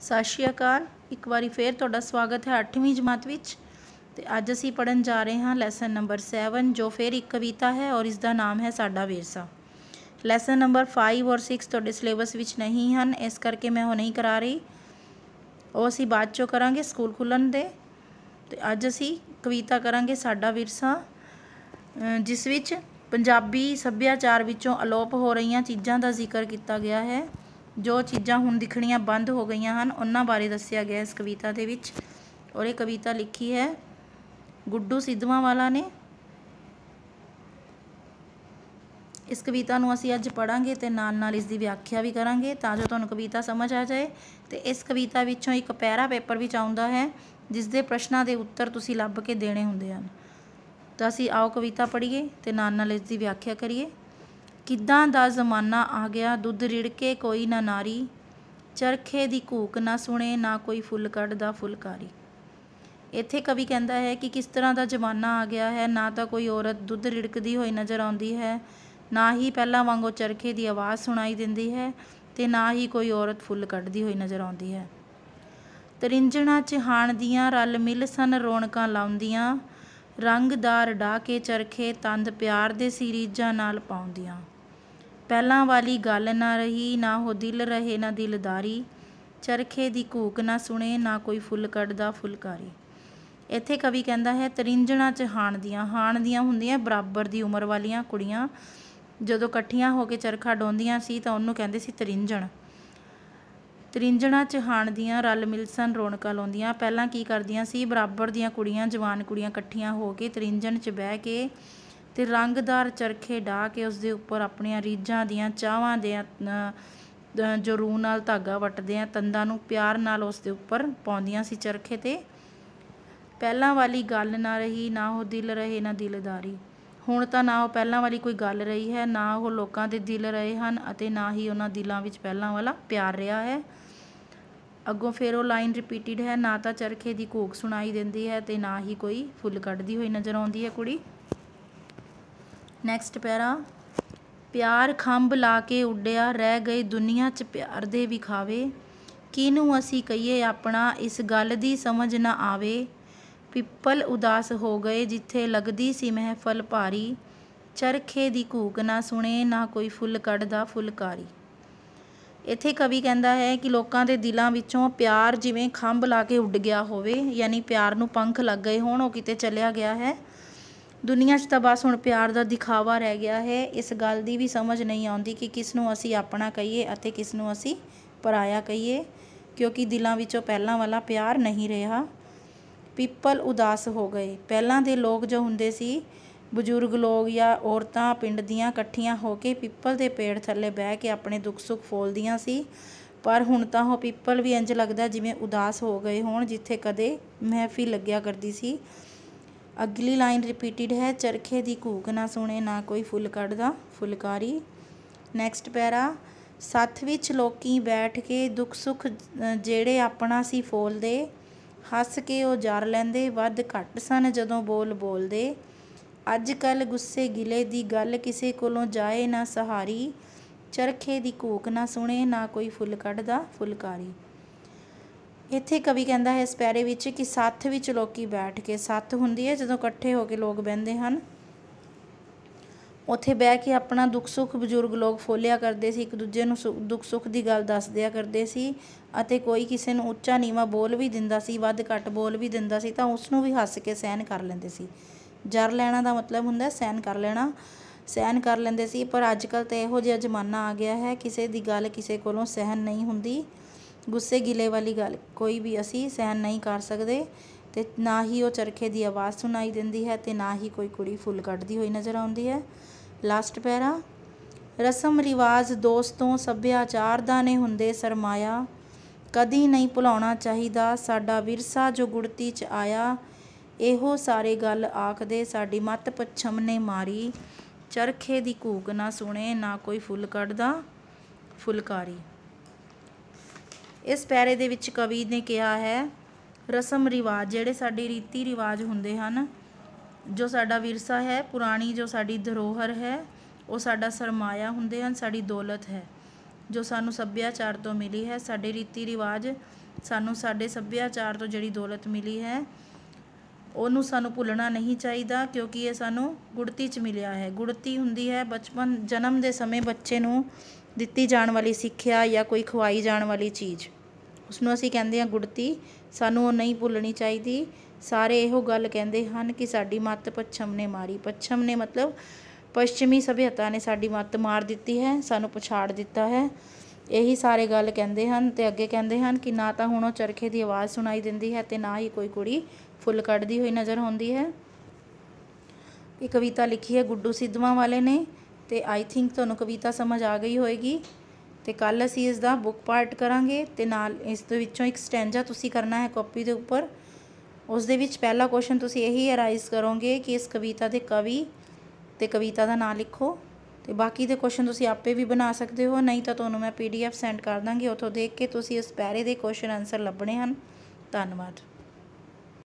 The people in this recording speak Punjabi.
ਸਤਿ ਸ਼੍ਰੀ ਅਕਾਲ ਇੱਕ ਵਾਰੀ ਫੇਰ ਤੁਹਾਡਾ ਸਵਾਗਤ ਹੈ 8ਵੀਂ ਜਮਾਤ ਵਿੱਚ ਤੇ ਅੱਜ ਅਸੀਂ ਪੜਨ ਜਾ ਰਹੇ ਹਾਂ ਲੈਸਨ ਨੰਬਰ 7 ਜੋ ਫੇਰ ਇੱਕ ਕਵਿਤਾ ਹੈ ਔਰ ਇਸ ਦਾ ਨਾਮ ਹੈ ਸਾਡਾ ਵਿਰਸਾ ਲੈਸਨ ਨੰਬਰ 5 ਔਰ 6 ਤੁਹਾਡੇ ਸਿਲੇਬਸ ਵਿੱਚ ਨਹੀਂ ਹਨ ਇਸ ਕਰਕੇ ਮੈਂ ਉਹ ਨਹੀਂ ਕਰਾ ਰਹੀ ਉਹ ਅਸੀਂ ਬਾਅਦ ਚੋਂ ਕਰਾਂਗੇ ਸਕੂਲ ਖੁੱਲਣ ਦੇ ਤੇ ਅੱਜ ਅਸੀਂ ਕਵਿਤਾ ਕਰਾਂਗੇ ਸਾਡਾ ਵਿਰਸਾ ਜਿਸ ਵਿੱਚ ਪੰਜਾਬੀ ਸੱਭਿਆਚਾਰ ਵਿੱਚੋਂ ਅਲੋਪ ਹੋ ਰਹੀਆਂ ਚੀਜ਼ਾਂ ਦਾ ਜ਼ਿਕਰ ਕੀਤਾ ਗਿਆ ਹੈ ਜੋ ਚੀਜ਼ਾਂ ਹੁਣ ਦਿਖਣੀਆਂ ਬੰਦ ਹੋ ਗਈਆਂ ਹਨ ਉਹਨਾਂ ਬਾਰੇ ਦੱਸਿਆ ਗਿਆ ਇਸ ਕਵਿਤਾ ਦੇ ਵਿੱਚ ਔਰ ਇਹ ਕਵਿਤਾ ਲਿਖੀ ਹੈ ਗੁੱਡੂ ਸਿੱਧਵਾਂ ਵਾਲਾ ਨੇ ਇਸ ਕਵਿਤਾ ਨੂੰ ਅਸੀਂ ਅੱਜ ਪੜਾਂਗੇ ਤੇ ਨਾਲ ਨਾਲ ਇਸ ਦੀ ਵਿਆਖਿਆ ਵੀ ਕਰਾਂਗੇ ਤਾਂ ਜੋ ਤੁਹਾਨੂੰ ਕਵਿਤਾ ਸਮਝ ਆ ਜਾਏ ਤੇ ਇਸ ਕਵਿਤਾ ਵਿੱਚੋਂ ਇੱਕ ਪੈਰਾ ਪੇਪਰ ਵੀ ਚਾਹੁੰਦਾ ਹੈ ਜਿਸ ਦੇ ਪ੍ਰਸ਼ਨਾਂ ਦੇ ਉੱਤਰ ਤੁਸੀਂ ਲੱਭ ਕੇ ਦੇਣੇ ਹੁੰਦੇ ਹਨ ਤਾਂ ਅਸੀਂ ਆਓ ਕਵਿਤਾ ਪੜ੍ਹੀਏ ਤੇ ਨਾਲ ਨਾਲ ਇਸ ਦੀ ਵਿਆਖਿਆ ਕਰੀਏ ਕਿੱਦਾਂ ਦਾ ਜ਼ਮਾਨਾ ਆ ਗਿਆ ਦੁੱਧ ਰਿੜਕੇ ਕੋਈ ਨਾ ਨਾਰੀ ਚਰਖੇ ਦੀ ਕੂਕ ਨਾ ਸੁਣੇ ਨਾ ਕੋਈ ਫੁੱਲ ਕੱਢਦਾ ਫੁਲਕਾਰੀ ਇੱਥੇ ਕਵੀ ਕਹਿੰਦਾ ਹੈ ਕਿ ਕਿਸ ਤਰ੍ਹਾਂ ਦਾ ਜ਼ਮਾਨਾ ਆ ਗਿਆ ਹੈ ਨਾ ਤਾਂ ਕੋਈ ਔਰਤ ਦੁੱਧ ਰਿੜਕਦੀ ਹੋਈ ਨਜ਼ਰ ਆਉਂਦੀ ਹੈ ਨਾ ਹੀ ਪਹਿਲਾਂ ਵਾਂਗੋ ਚਰਖੇ ਦੀ ਆਵਾਜ਼ ਸੁਣਾਈ ਦਿੰਦੀ ਹੈ ਤੇ ਨਾ ਹੀ ਕੋਈ ਔਰਤ ਫੁੱਲ ਕੱਢਦੀ ਹੋਈ ਨਜ਼ਰ ਆਉਂਦੀ ਹੈ ਤਰਿੰਜਣਾ ਚਹਾਣ ਦੀਆਂ ਰਲ ਮਿਲ ਸਨ ਰੌਣਕਾਂ ਲਾਉਂਦੀਆਂ ਰੰਗਦਾਰ ਡਾ ਕੇ ਚਰਖੇ ਤੰਦ ਪਿਆਰ ਦੇ ਸੀਰੀਜਾਂ ਨਾਲ ਪਾਉਂਦੀਆਂ ਪਹਿਲਾਂ ਵਾਲੀ ਗੱਲ ਨਾ ਰਹੀ ਨਾ ਉਹ ਦਿਲ ਰਹੇ ਨਾ ਦਿਲਦਾਰੀ ਚਰਖੇ ਦੀ ਕੂਕ ਨਾ ਸੁਣੇ ਨਾ ਕੋਈ ਫੁੱਲ ਕੱਢਦਾ ਫੁਲਕਾਰੀ ਇੱਥੇ ਕਵੀ ਕਹਿੰਦਾ ਹੈ ਤਰਿੰਜਣਾ ਚ ਹਾਣ ਦੀਆਂ ਹਾਣ ਦੀਆਂ ਹੁੰਦੀਆਂ ਬਰਾਬਰ ਦੀ ਉਮਰ ਵਾਲੀਆਂ ਕੁੜੀਆਂ ਜਦੋਂ ਇਕੱਠੀਆਂ ਹੋ ਕੇ ਚਰਖਾ ਡੋਂਦੀਆਂ ਸੀ ਤਾਂ ਉਹਨੂੰ ਕਹਿੰਦੇ ਸੀ ਤਰਿੰਜਣ ਤਰਿੰਜਣਾ ਚ ਹਾਣ ਦੀਆਂ ਰਲ ਮਿਲ ਸੰ ਰੌਣਕਾਂ ਲਾਉਂਦੀਆਂ ਪਹਿਲਾਂ ਕੀ ਕਰਦੀਆਂ ਸੀ ਬਰਾਬਰ ਦੀਆਂ ਕੁੜੀਆਂ ਜਵਾਨ ਕੁੜੀਆਂ ਇਕੱਠੀਆਂ ਹੋ ਕੇ ਤਰਿੰਜਣ ਚ ਬਹਿ ਕੇ ਤੇ ਰੰਗਦਾਰ ਚਰਖੇ ਢਾ ਕੇ ਉਸ ਦੇ ਉੱਪਰ ਆਪਣੀਆਂ ਰੀਝਾਂ ਦੀਆਂ ਚਾਹਾਂ ਦੇ ਜੋ ਰੂ ਨਾਲ ਧਾਗਾ ਵਟਦੇ ਆ ਤੰਦਾਂ ਨੂੰ ਪਿਆਰ ਨਾਲ ਉਸ ਦੇ ਉੱਪਰ ਪਾਉਂਦੀਆਂ ਸੀ ਚਰਖੇ ਤੇ ਪਹਿਲਾਂ ਵਾਲੀ ਗੱਲ ਨਾ ਰਹੀ ਨਾ ਉਹ ਦਿਲ ਰਹੇ ਨਾ ਦਿਲਦਾਰੀ ਹੁਣ ਤਾਂ ਨਾ ਉਹ ਪਹਿਲਾਂ ਵਾਲੀ ਕੋਈ ਗੱਲ ਰਹੀ ਹੈ ਨਾ ਉਹ ਲੋਕਾਂ ਦੇ ਦਿਲ ਰਹੇ ਹਨ ਅਤੇ ਨਾ ਹੀ ਉਹਨਾਂ ਦਿਲਾਂ ਵਿੱਚ ਪਹਿਲਾਂ ਵਾਲਾ ਪਿਆਰ ਰਿਹਾ ਹੈ ਅੱਗੋਂ ਫਿਰ ਉਹ ਲਾਈਨ ਰਿਪੀਟਡ ਹੈ ਨਾ ਤਾਂ ਚਰਖੇ ਦੀ ਕੋਕ ਸੁਣਾਈ ਦਿੰਦੀ ਹੈ ਤੇ ਨਾ ਹੀ ਕੋਈ ਫੁੱਲ ਕੱਢਦੀ ਹੋਈ ਨਜ਼ਰ ਆਉਂਦੀ ਹੈ ਕੁੜੀ ਨੈਕਸਟ ਪੈਰਾ ਪਿਆਰ ਖੰਭ ਲਾ ਕੇ ਉੱਡਿਆ ਰਹਿ ਗਈ ਦੁਨੀਆ 'ਚ ਪਿਆਰ ਦੇ ਵਿਖਾਵੇ ਕਿਨੂੰ ਅਸੀਂ ਕਹੀਏ ਆਪਣਾ ਇਸ ਗੱਲ ਦੀ ਸਮਝ ਨਾ ਆਵੇ ਪਿੱਪਲ ਉਦਾਸ ਹੋ ਗਏ ਜਿੱਥੇ ਲੱਗਦੀ ਸੀ ਮਹਿਫਲ ਭਾਰੀ ਚਰਖੇ ਦੀ ਘੂਕ ਨਾ ਸੁਣੇ ਨਾ ਕੋਈ ਫੁੱਲ ਕੱਢਦਾ ਫੁਲਕਾਰੀ ਇੱਥੇ ਕਵੀ ਕਹਿੰਦਾ ਹੈ ਕਿ ਲੋਕਾਂ ਦੇ ਦਿਲਾਂ ਵਿੱਚੋਂ ਪਿਆਰ ਜਿਵੇਂ ਖੰਭ ਲਾ ਕੇ ਉੱਡ ਗਿਆ ਹੋਵੇ ਯਾਨੀ ਪਿਆਰ ਨੂੰ ਪੰਖ ਲੱਗ ਗਏ ਹੋਣ ਉਹ ਕਿਤੇ ਚਲਿਆ ਗਿਆ ਹੈ ਦੁਨੀਆ 'ਚ ਤਾਂ ਬਸ ਹੁਣ ਪਿਆਰ ਦਾ ਦਿਖਾਵਾ ਰਹਿ ਗਿਆ ਹੈ ਇਸ ਗੱਲ ਦੀ ਵੀ ਸਮਝ ਨਹੀਂ ਆਉਂਦੀ ਕਿ ਕਿਸ ਨੂੰ ਅਸੀਂ ਆਪਣਾ ਕਹੀਏ ਅਤੇ ਕਿਸ ਨੂੰ ਅਸੀਂ ਪਰਾਇਆ ਕਹੀਏ ਕਿਉਂਕਿ ਦਿਲਾਂ ਵਿੱਚੋਂ ਪਹਿਲਾਂ ਵਾਲਾ ਪਿਆਰ ਨਹੀਂ ਰਿਹਾ ਪੀਪਲ ਉਦਾਸ ਹੋ ਗਏ ਪਹਿਲਾਂ ਦੇ ਲੋਕ ਜੋ ਹੁੰਦੇ ਸੀ ਬਜ਼ੁਰਗ ਲੋਕ ਜਾਂ ਔਰਤਾਂ ਪਿੰਡ ਦੀਆਂ ਇਕੱਠੀਆਂ ਹੋ ਕੇ ਪੀਪਲ ਦੇ ਪੇੜ ਥੱਲੇ ਬਹਿ ਕੇ ਆਪਣੇ ਦੁੱਖ ਸੁੱਖ ਫੋਲਦੀਆਂ ਸੀ ਪਰ ਹੁਣ ਤਾਂ ਉਹ ਪੀਪਲ ਵੀ ਇੰਜ ਲੱਗਦਾ ਜਿਵੇਂ ਉਦਾਸ ਹੋ ਗਏ ਹੋਣ ਜਿੱਥੇ ਕਦੇ ਮਹਿਫਿਲ ਲੱਗਿਆ ਕਰਦੀ ਸੀ ਅਗਲੀ ਲਾਈਨ ਰਿਪੀਟਿਡ ਹੈ ਚਰਖੇ ਦੀ ਘੂਕ ਨਾ ਸੁਣੇ ਨਾ ਕੋਈ ਫੁੱਲ ਕੱਢਦਾ ਫੁਲਕਾਰੀ ਨੈਕਸਟ ਪੈਰਾ ਸੱਥ ਵਿੱਚ ਲੋਕੀ ਬੈਠ ਕੇ ਦੁੱਖ ਸੁੱਖ ਜਿਹੜੇ ਆਪਣਾ ਸੀ ਫੋਲਦੇ ਹੱਸ ਕੇ ਉਹ ਜਰ ਲੈਂਦੇ ਵੱਧ ਘੱਟ ਸਨ ਜਦੋਂ ਬੋਲ ਬੋਲਦੇ ਅੱਜ ਕੱਲ ਗੁੱਸੇ ਗਿਲੇ ਦੀ ਗੱਲ ਕਿਸੇ ਕੋਲੋਂ ਜਾਏ ਨਾ ਸਹਾਰੀ ਚਰਖੇ ਦੀ ਘੂਕ ਨਾ ਸੁਣੇ ਨਾ ਕੋਈ ਫੁੱਲ ਕੱਢਦਾ ਫੁਲਕਾਰੀ ਇੱਥੇ ਕਵੀ ਕਹਿੰਦਾ ਹੈ ਇਸ ਪੈਰੇ ਵਿੱਚ ਕਿ ਸੱਥ ਵਿੱਚ ਲੋਕੀ ਬੈਠ ਕੇ ਸੱਥ ਹੁੰਦੀ ਹੈ ਜਦੋਂ ਇਕੱਠੇ ਹੋ ਕੇ ਲੋਕ ਬੈੰਦੇ ਹਨ ਉੱਥੇ ਬਹਿ ਕੇ ਆਪਣਾ ਦੁੱਖ ਸੁੱਖ ਬਜ਼ੁਰਗ ਲੋਕ ਫੋਲਿਆ ਕਰਦੇ ਸੀ ਇੱਕ ਦੂਜੇ ਨੂੰ ਦੁੱਖ ਸੁੱਖ ਦੀ ਗੱਲ ਦੱਸਦਿਆ ਕਰਦੇ ਸੀ ਅਤੇ ਕੋਈ ਕਿਸੇ ਨੂੰ ਉੱਚਾ ਨੀਵਾ ਬੋਲ ਵੀ ਦਿੰਦਾ ਸੀ ਵੱਧ ਘੱਟ ਬੋਲ ਵੀ ਦਿੰਦਾ ਸੀ ਤਾਂ ਉਸ ਨੂੰ ਵੀ ਹੱਸ ਕੇ ਸਹਿਨ ਕਰ ਲੈਂਦੇ ਸੀ ਜਰ ਲੈਣਾ ਦਾ ਮਤਲਬ ਹੁੰਦਾ ਸਹਿਨ ਕਰ ਲੈਣਾ ਸਹਿਨ ਕਰ ਲੈਂਦੇ ਸੀ ਪਰ ਅੱਜ ਕੱਲ ਤਾਂ ਇਹੋ ਜਿਹਾ ਜ਼ਮਾਨਾ ਆ ਗਿਆ ਹੈ ਕਿਸੇ ਦੀ ਗੱਲ ਕਿਸੇ ਕੋਲੋਂ ਸਹਿਨ ਨਹੀਂ ਹੁੰਦੀ ਗੁੱਸੇ ਗਿਲੇ ਵਾਲੀ ਗੱਲ ਕੋਈ ਵੀ ਅਸੀਂ ਸਹਿਨ ਨਹੀਂ ਕਰ ਸਕਦੇ ਤੇ ਨਾ ਹੀ ਉਹ ਚਰਖੇ ਦੀ ਆਵਾਜ਼ ਸੁਣਾਈ ਦਿੰਦੀ ਹੈ ਤੇ ਨਾ ਹੀ ਕੋਈ ਕੁੜੀ ਫੁੱਲ ਕੱਢਦੀ ਹੋਈ ਨਜ਼ਰ ਆਉਂਦੀ ਹੈ ਲਾਸਟ ਪੈਰਾ ਰਸਮ ਰਿਵਾਜ ਦੋਸਤੋਂ ਸੱਭਿਆਚਾਰ ਦਾ ਨੇ ਹੁੰਦੇ ਸਰਮਾਇਆ ਕਦੀ ਨਹੀਂ ਭੁਲਾਉਣਾ ਚਾਹੀਦਾ ਸਾਡਾ ਵਿਰਸਾ ਜੋ ਗੁੜਤੀ ਚ ਆਇਆ ਇਹੋ ਸਾਰੇ ਗੱਲ ਆਖਦੇ ਸਾਡੀ ਮੱਤ ਪਛਮ ਨੇ ਮਾਰੀ ਚਰਖੇ ਦੀ ਕੂਕ ਨਾ ਸੁਣੇ ਨਾ ਕੋਈ ਫੁੱਲ ਕੱਢਦਾ ਫੁਲਕਾਰੀ ਇਸ ਪੈਰੇ ਦੇ ਵਿੱਚ ਕਵੀ ਨੇ ਕਿਹਾ ਹੈ ਰਸਮ ਰਿਵਾਜ ਜਿਹੜੇ ਸਾਡੇ ਰੀਤੀ ਰਿਵਾਜ ਹੁੰਦੇ ਹਨ ਜੋ ਸਾਡਾ ਵਿਰਸਾ ਹੈ ਪੁਰਾਣੀ ਜੋ ਸਾਡੀ ਧਰੋਹਰ ਹੈ ਉਹ ਸਾਡਾ ਸਰਮਾਇਆ ਹੁੰਦੇ ਹਨ ਸਾਡੀ ਦੌਲਤ ਹੈ ਜੋ ਸਾਨੂੰ ਸੱਭਿਆਚਾਰ ਤੋਂ ਮਿਲੀ ਹੈ ਸਾਡੇ ਰੀਤੀ ਰਿਵਾਜ ਸਾਨੂੰ ਸਾਡੇ ਸੱਭਿਆਚਾਰ ਤੋਂ ਜਿਹੜੀ ਦੌਲਤ ਮਿਲੀ ਹੈ ਉਹਨੂੰ ਸਾਨੂੰ ਭੁੱਲਣਾ ਨਹੀਂ ਚਾਹੀਦਾ ਕਿਉਂਕਿ ਇਹ ਸਾਨੂੰ ਗੁੜਤੀ 'ਚ ਮਿਲਿਆ ਹੈ ਗੁੜਤੀ ਹੁੰਦੀ ਹੈ ਬਚਪਨ ਜਨਮ ਦੇ ਸਮੇਂ ਬੱਚੇ ਨੂੰ ਦਿੱਤੀ ਜਾਣ ਵਾਲੀ ਸਿੱਖਿਆ ਜਾਂ ਕੋਈ ਖਵਾਈ ਜਾਣ ਵਾਲੀ ਚੀਜ਼ ਉਸ ਨੂੰ ਅਸੀਂ ਕਹਿੰਦੇ ਹਾਂ ਗੁੜਤੀ ਸਾਨੂੰ ਉਹ ਨਹੀਂ ਭੁੱਲਣੀ ਚਾਹੀਦੀ ਸਾਰੇ ਇਹੋ ਗੱਲ ਕਹਿੰਦੇ ਹਨ ਕਿ ਸਾਡੀ ਮੱਤ ਪੱਛਮ ਨੇ ਮਾਰੀ ਪੱਛਮ ਨੇ ਮਤਲਬ ਪੱਛਮੀ ਸਭਿਅਤਾ ਨੇ ਸਾਡੀ ਮੱਤ ਮਾਰ ਦਿੱਤੀ ਹੈ ਸਾਨੂੰ ਪਛਾੜ ਦਿੱਤਾ ਹੈ ਇਹੀ ਸਾਰੇ ਗੱਲ ਕਹਿੰਦੇ ਹਨ ਤੇ ਅੱਗੇ ਕਹਿੰਦੇ ਹਨ ਕਿ ਨਾ ਤਾਂ ਹੁਣ ਉਹ ਚਰਖੇ ਦੀ ਆਵਾਜ਼ ਸੁਣਾਈ ਦਿੰਦੀ ਹੈ ਤੇ ਨਾ ਹੀ ਕੋਈ ਕੁੜੀ ਫੁੱਲ ਕੱਢਦੀ ਹੋਈ ਨਜ਼ਰ ਆਉਂਦੀ ਹੈ ਇਹ ਕਵਿਤਾ ਲਿਖੀ ਹੈ ਗੁੱਡੂ ਸਿੱਧਵਾਂ ਵਾਲੇ ਨੇ ਤੇ ਆਈ ਥਿੰਕ ਤੁਹਾਨੂੰ ਕਵਿਤਾ ਸਮਝ ਆ ਗਈ ਹੋਏਗੀ ਤੇ ਕੱਲ ਅਸੀਂ ਇਸ ਦਾ ਬੁੱਕ ਪਾਰਟ ਕਰਾਂਗੇ ਤੇ ਨਾਲ ਇਸ ਦੇ ਵਿੱਚੋਂ ਇੱਕ ਸਟੈਂਜਾ ਤੁਸੀਂ ਕਰਨਾ ਹੈ ਕਾਪੀ ਦੇ ਉੱਪਰ ਉਸ ਦੇ ਵਿੱਚ ਪਹਿਲਾ ਕੁਐਸਚਨ ਤੁਸੀਂ ਇਹੀ ਅਰਾਈਜ਼ ਕਰੋਗੇ ਕਿ ਇਸ ਕਵਿਤਾ ਦੇ ਕਵੀ ਤੇ ਕਵਿਤਾ ਦਾ ਨਾਮ ਲਿਖੋ ਤੇ ਬਾਕੀ ਦੇ ਕੁਐਸਚਨ ਤੁਸੀਂ ਆਪੇ ਵੀ ਬਣਾ ਸਕਦੇ ਹੋ ਨਹੀਂ ਤਾਂ ਤੁਹਾਨੂੰ ਮੈਂ ਪੀਡੀਐਫ ਸੈਂਡ ਕਰ ਦਾਂਗੀ ਉੱਥੋਂ ਦੇਖ ਕੇ ਤੁਸੀਂ ਉਸ ਪੈਰੇ ਦੇ ਕੁਐਸਚਨ ਆਨਸਰ ਲੱਭਣੇ ਹਨ ਧੰਨਵਾਦ